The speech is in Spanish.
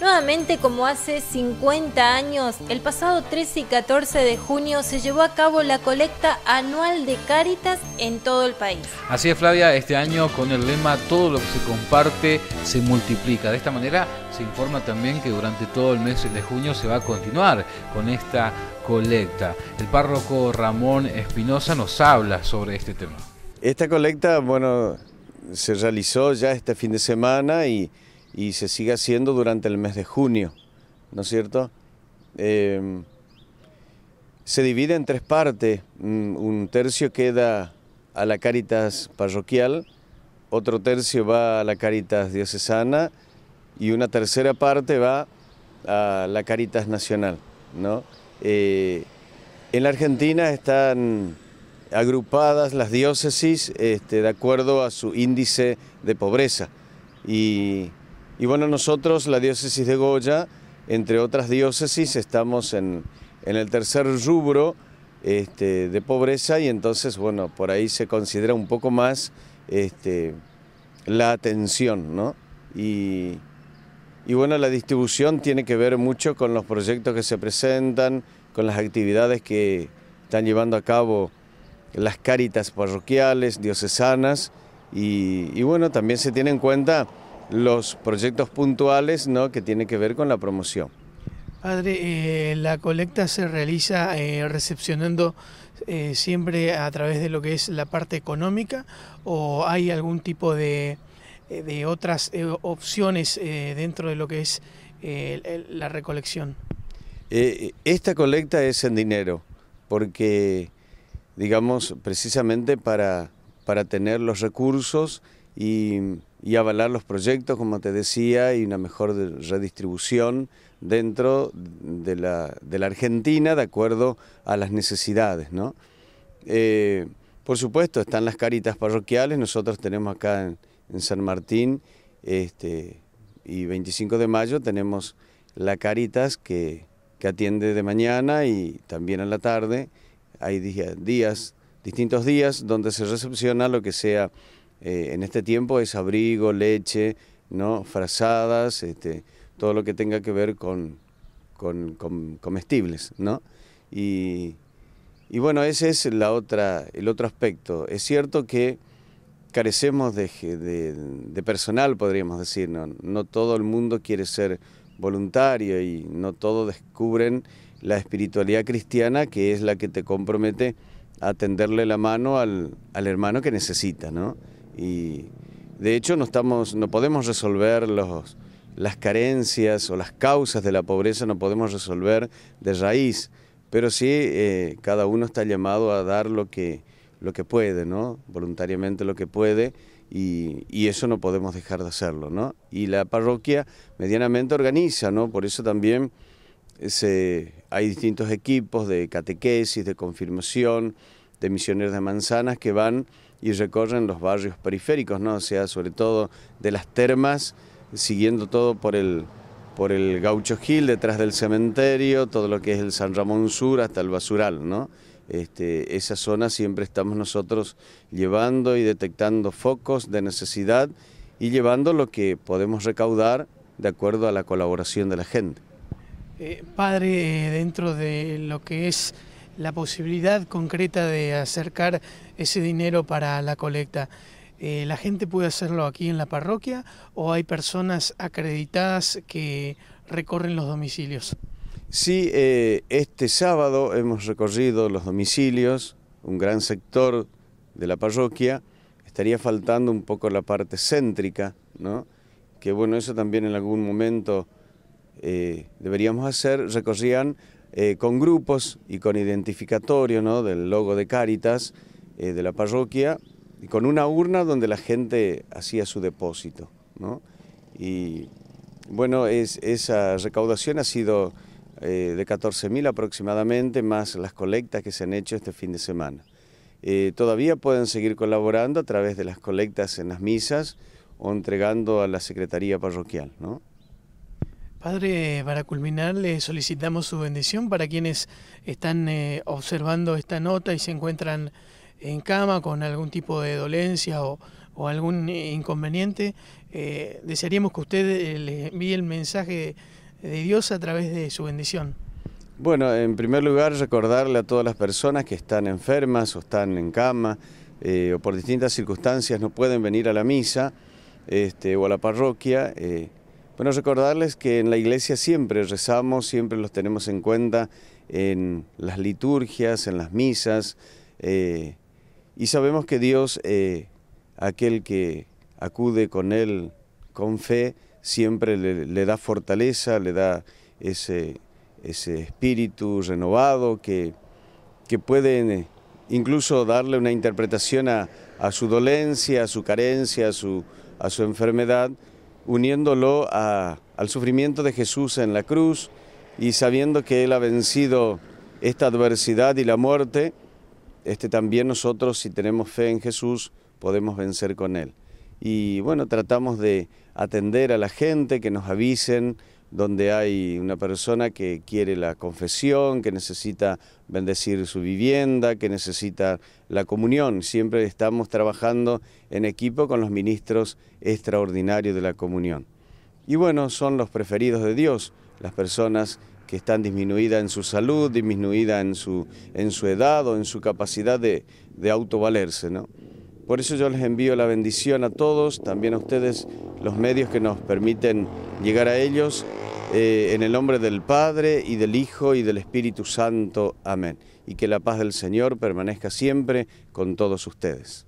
Nuevamente, como hace 50 años, el pasado 13 y 14 de junio se llevó a cabo la colecta anual de Cáritas en todo el país. Así es, Flavia, este año con el lema Todo lo que se comparte se multiplica. De esta manera se informa también que durante todo el mes de junio se va a continuar con esta colecta. El párroco Ramón Espinosa nos habla sobre este tema. Esta colecta, bueno, se realizó ya este fin de semana y y se sigue haciendo durante el mes de junio, ¿no es cierto? Eh, se divide en tres partes, mm, un tercio queda a la Caritas parroquial, otro tercio va a la Caritas diocesana y una tercera parte va a la Caritas nacional, ¿no? Eh, en la Argentina están agrupadas las diócesis este, de acuerdo a su índice de pobreza y y bueno, nosotros, la diócesis de Goya, entre otras diócesis, estamos en, el tercer rubro este, de pobreza y entonces, bueno, por ahí se considera un poco más este, la atención, ¿no? Y, bueno, la distribución tiene que ver mucho con los proyectos que se presentan, con las actividades que están llevando a cabo las caritas parroquiales, diocesanas, y, y bueno, también se tiene en cuenta los proyectos puntuales que tienen que ver con la promoción. Padre, eh, la colecta se realiza eh, recepcionando eh, siempre a través de lo que es la parte económica o hay algún tipo de, otras opciones dentro de lo que es la recolección. esta colecta es en dinero porque, digamos, precisamente para, para tener los recursos y y avalar los proyectos, como te decía, y una mejor redistribución dentro de la, Argentina de acuerdo a las necesidades. ¿no? Eh, por supuesto, están las caritas parroquiales, nosotros tenemos acá en, San Martín este, y 25 de mayo tenemos la Caritas que, que atiende de mañana y también a la tarde. Hay días distintos días donde se recepciona lo que sea eh, en este tiempo es abrigo, leche, ¿no? frazadas, este, todo lo que tenga que ver con, comestibles, ¿no? Y, bueno, ese es la otra, el otro aspecto. Es cierto que carecemos de, personal, podríamos decir, ¿no? no todo el mundo quiere ser voluntario y no todos descubren la espiritualidad cristiana que es la que te compromete a tenderle la mano al, al hermano que necesita, ¿no? Y de hecho no, estamos, no podemos resolver los, las carencias o las causas de la pobreza, no podemos resolver de raíz, pero sí eh, cada uno está llamado a dar lo que, lo que puede, ¿no? voluntariamente lo que puede. Y, eso no podemos dejar de hacerlo, Y la parroquia medianamente organiza, Por eso también se, hay distintos equipos de catequesis, de confirmación, de misioneros de manzanas que van y recorren los barrios periféricos, ¿no? O sea, sobre todo de las termas, siguiendo todo por el, por el Gaucho Gil, detrás del cementerio, todo lo que es el San Ramón Sur hasta el Basural, ¿no? Este, esa zona siempre estamos nosotros llevando y detectando focos de necesidad y llevando lo que podemos recaudar de acuerdo a la colaboración de la gente. Eh, padre, eh, dentro de lo que es la posibilidad concreta de acercar ese dinero para la colecta. Eh, ¿La gente puede hacerlo aquí en la parroquia o hay personas acreditadas que recorren los domicilios? Sí, eh, este sábado hemos recorrido los domicilios, un gran sector de la parroquia. Estaría faltando un poco la parte céntrica, ¿no? Que bueno, eso también en algún momento eh, deberíamos hacer. Recorrían eh, con grupos y con identificatorio ¿no? del logo de Cáritas, eh, de la parroquia, y con una urna donde la gente hacía su depósito. ¿no? Y bueno, esa recaudación ha sido eh, de 14.000 aproximadamente, más las colectas que se han hecho este fin de semana. todavía pueden seguir colaborando a través de las colectas en las misas o entregando a la Secretaría Parroquial. ¿no? Padre, para culminar, le solicitamos su bendición para quienes están eh, observando esta nota y se encuentran en cama con algún tipo de dolencia o, algún eh, inconveniente. Eh, desearíamos que usted le envíe el mensaje de Dios a través de su bendición. Bueno, en primer lugar, recordarle a todas las personas que están enfermas o están en cama o por distintas circunstancias no pueden venir a la misa este, o a la parroquia bueno, recordarles que en la iglesia siempre rezamos, siempre los tenemos en cuenta en las liturgias, en las misas, eh, y sabemos que Dios, eh, aquel que acude con Él con fe, siempre le, da fortaleza, le da ese, espíritu renovado que, puede eh, incluso darle una interpretación a, su dolencia, a su carencia, a su enfermedad, uniéndolo a, al sufrimiento de Jesús en la cruz y sabiendo que Él ha vencido esta adversidad y la muerte, este también nosotros, si tenemos fe en Jesús, podemos vencer con Él. Y bueno, tratamos de atender a la gente, que nos avisen, donde hay una persona que quiere la confesión, que necesita bendecir su vivienda, que necesita la comunión. Siempre estamos trabajando en equipo con los ministros extraordinarios de la comunión. Y bueno, son los preferidos de Dios, las personas que están disminuidas en su salud, disminuidas en su, en su edad o en su capacidad de, autovalerse. Por eso yo les envío la bendición a todos, también a ustedes, los medios que nos permiten llegar a ellos, eh, en el nombre del Padre y del Hijo y del Espíritu Santo. Amén. Y que la paz del Señor permanezca siempre con todos ustedes.